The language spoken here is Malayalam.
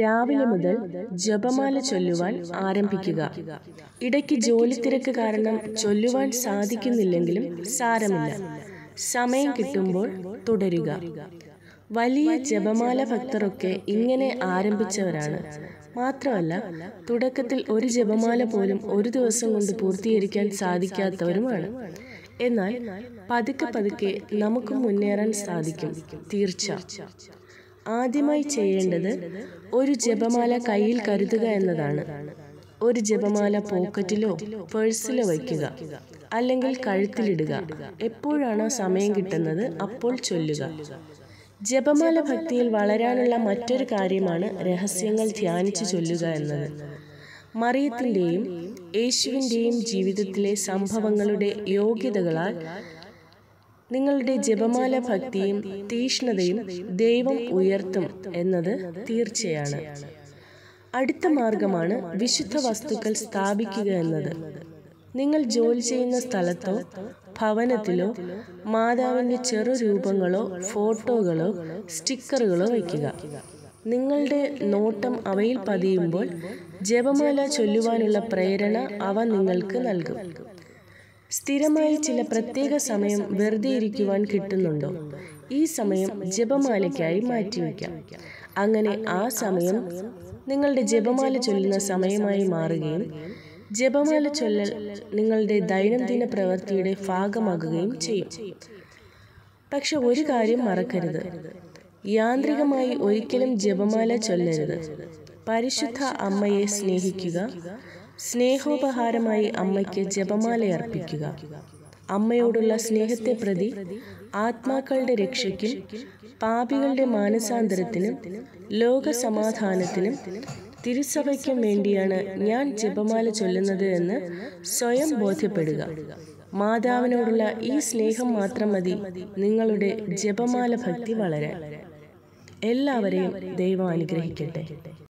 രാവിലെ മുതൽ ജപമാല ചൊല്ലുവാൻ ആരംഭിക്കുക ഇടയ്ക്ക് ജോലി തിരക്ക് കാരണം ചൊല്ലുവാൻ സാധിക്കുന്നില്ലെങ്കിലും സാരമില്ല സമയം കിട്ടുമ്പോൾ തുടരുക വലിയ ജപമാല ഭക്തരൊക്കെ ഇങ്ങനെ ആരംഭിച്ചവരാണ് മാത്രമല്ല തുടക്കത്തിൽ ഒരു ജപമാല പോലും ഒരു ദിവസം കൊണ്ട് പൂർത്തീകരിക്കാൻ സാധിക്കാത്തവരുമാണ് എന്നാൽ പതുക്കെ പതുക്കെ നമുക്ക് മുന്നേറാൻ സാധിക്കും തീർച്ച ആദ്യമായി ചെയ്യേണ്ടത് ഒരു ജപമാല കയ്യിൽ കരുതുക എന്നതാണ് ഒരു ജപമാല പോക്കറ്റിലോ പേഴ്സിലോ വയ്ക്കുക അല്ലെങ്കിൽ കഴുത്തിലിടുക എപ്പോഴാണോ സമയം കിട്ടുന്നത് അപ്പോൾ ചൊല്ലുക ജപമാല ഭക്തിയിൽ വളരാനുള്ള മറ്റൊരു കാര്യമാണ് രഹസ്യങ്ങൾ ധ്യാനിച്ചു ചൊല്ലുക എന്നത് മറിയത്തിൻ്റെയും യേശുവിൻ്റെയും ജീവിതത്തിലെ സംഭവങ്ങളുടെ യോഗ്യതകളാൽ നിങ്ങളുടെ ജപമാല ഭക്തിയും തീഷ്ണതയും ദൈവം ഉയർത്തും എന്നത് തീർച്ചയാണ് അടുത്ത മാർഗമാണ് വിശുദ്ധ വസ്തുക്കൾ സ്ഥാപിക്കുക എന്നത് നിങ്ങൾ ജോലി ചെയ്യുന്ന സ്ഥലത്തോ ഭവനത്തിലോ മാതാവിൻ്റെ ചെറു രൂപങ്ങളോ ഫോട്ടോകളോ സ്റ്റിക്കറുകളോ വയ്ക്കുക നിങ്ങളുടെ നോട്ടം അവയിൽ പതിയുമ്പോൾ ജപമാല ചൊല്ലുവാനുള്ള പ്രേരണ അവ നിങ്ങൾക്ക് നൽകും സ്ഥിരമായി ചില പ്രത്യേക സമയം വെറുതെ ഇരിക്കുവാൻ കിട്ടുന്നുണ്ടോ ഈ സമയം ജപമാലയ്ക്കായി മാറ്റിവെക്കാം അങ്ങനെ ആ സമയം നിങ്ങളുടെ ജപമാല ചൊല്ലുന്ന സമയമായി മാറുകയും ജപമാല ചൊല്ലൽ നിങ്ങളുടെ ദൈനംദിന പ്രവൃത്തിയുടെ ഭാഗമാകുകയും ചെയ്യും പക്ഷെ ഒരു കാര്യം മറക്കരുത് യാന്ത്രികമായി ഒരിക്കലും ജപമാല ചൊല്ലരുത് പരിശുദ്ധ അമ്മയെ സ്നേഹിക്കുക സ്നേഹോപഹാരമായി അമ്മയ്ക്ക് ജപമാല അർപ്പിക്കുക അമ്മയോടുള്ള സ്നേഹത്തെ പ്രതി ആത്മാക്കളുടെ രക്ഷയ്ക്കും പാപികളുടെ മാനസാന്തരത്തിനും ലോകസമാധാനത്തിനും തിരുസഭയ്ക്കും വേണ്ടിയാണ് ഞാൻ ജപമാല ചൊല്ലുന്നത് എന്ന് സ്വയം ബോധ്യപ്പെടുക മാതാവിനോടുള്ള ഈ സ്നേഹം മാത്രം മതി നിങ്ങളുടെ ജപമാല ഭക്തി വളരെ എല്ലാവരെയും ദൈവം അനുഗ്രഹിക്കട്ടെ